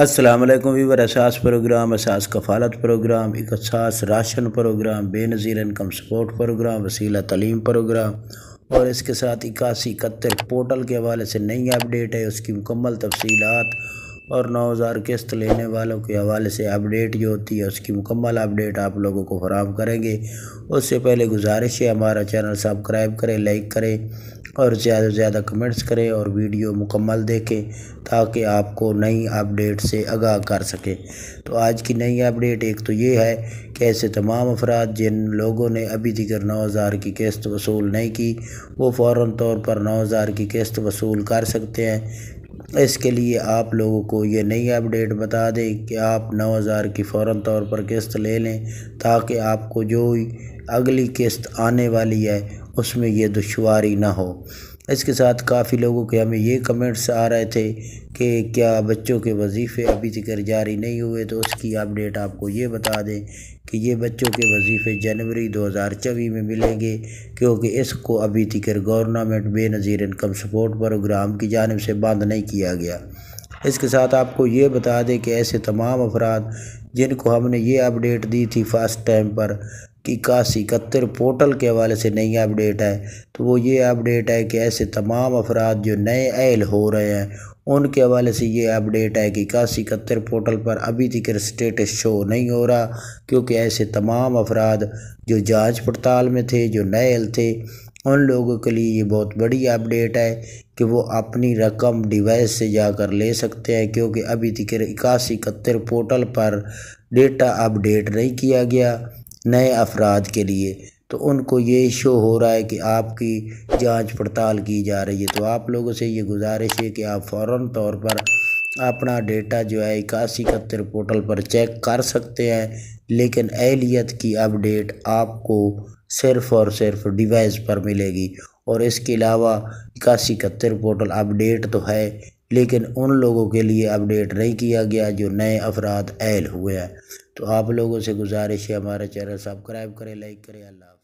असलम वीवर Ehsaas programme Ehsaas Kafaalat programme Ehsaas ration programme Benazir income support programme Waseela Taleem programme और इसके साथ इक्यासी इकहत्तर पोर्टल के हवाले से नई अपडेट है उसकी मुकम्मल तफसीत और नौ हज़ार किस्त लेने वालों के हवाले से अपडेट जो होती है उसकी मुकम्मल अपडेट आप लोगों को फराम करेंगे उससे पहले गुजारिश है हमारा चैनल सब्सक्राइब करें लाइक करें और ज़्यादा से ज़्यादा कमेंट्स करें और वीडियो मुकम्मल देखें ताकि आपको नई अपडेट से आगाह कर सकें तो आज की नई अपडेट एक तो ये है कि ऐसे तमाम अफराद जिन लोगों ने अभी तक नौ हज़ार की किस्त वसूल नहीं की वो फ़ौर तौर पर नौ हज़ार की किस्त वसूल कर सकते हैं इसके लिए आप लोगों को ये नई अपडेट बता दें कि आप नौ हज़ार की फ़ौर तौर पर किस्त ले लें ताकि आपको जो अगली किस्त आने वाली है उसमें यह दुशारी ना हो इसके साथ काफ़ी लोगों के हमें ये कमेंट्स आ रहे थे कि क्या बच्चों के वजीफ़े अभी तक जारी नहीं हुए तो उसकी अपडेट आपको ये बता दें कि ये बच्चों के वजीफ़े जनवरी दो हज़ार चौबीस में मिलेंगे क्योंकि इसको अभी तक government Benazir income support programme की जानब से बंद नहीं किया गया इसके साथ आपको ये बता दें कि ऐसे तमाम अफराद जिनको हमने ये अपडेट दी थी फ़ास्ट टाइम पर इक्यासी इकहत्तर पोर्टल के हवाले से नई अपडेट है तो वो ये अपडेट है कि ऐसे तमाम अफराद जो नए अहल हो रहे हैं उनके हवाले से ये अपडेट है कि इक्यासी इकहत्तर पोर्टल पर अभी तक स्टेटस शो नहीं हो रहा क्योंकि ऐसे तमाम अफराद जो जांच पड़ताल में थे जो नए अहल थे उन लोगों के लिए ये बहुत बड़ी अपडेट है कि वो अपनी रकम डिवाइस से जाकर ले सकते हैं क्योंकि अभी तक इक्यासी इकहत्तर पोर्टल पर डेटा अपडेट नहीं किया गया नए अफराद के लिए तो उनको ये शो हो रहा है कि आपकी जांच पड़ताल की जा रही है तो आप लोगों से ये गुजारिश है कि आप फ़ौर तौर पर अपना डेटा जो है इक्यासी इकहत्तर पोर्टल पर चेक कर सकते हैं लेकिन एहलीत की अपडेट आपको सिर्फ़ और सिर्फ डिवाइस पर मिलेगी और इसके अलावा इक्यासी इकहत्तर पोर्टल अपडेट तो है लेकिन उन लोगों के लिए अपडेट नहीं किया गया जो नए अफराद एल हुए हैं तो आप लोगों से गुजारिश है हमारा चैनल सब्सक्राइब करें लाइक करें अल्लाह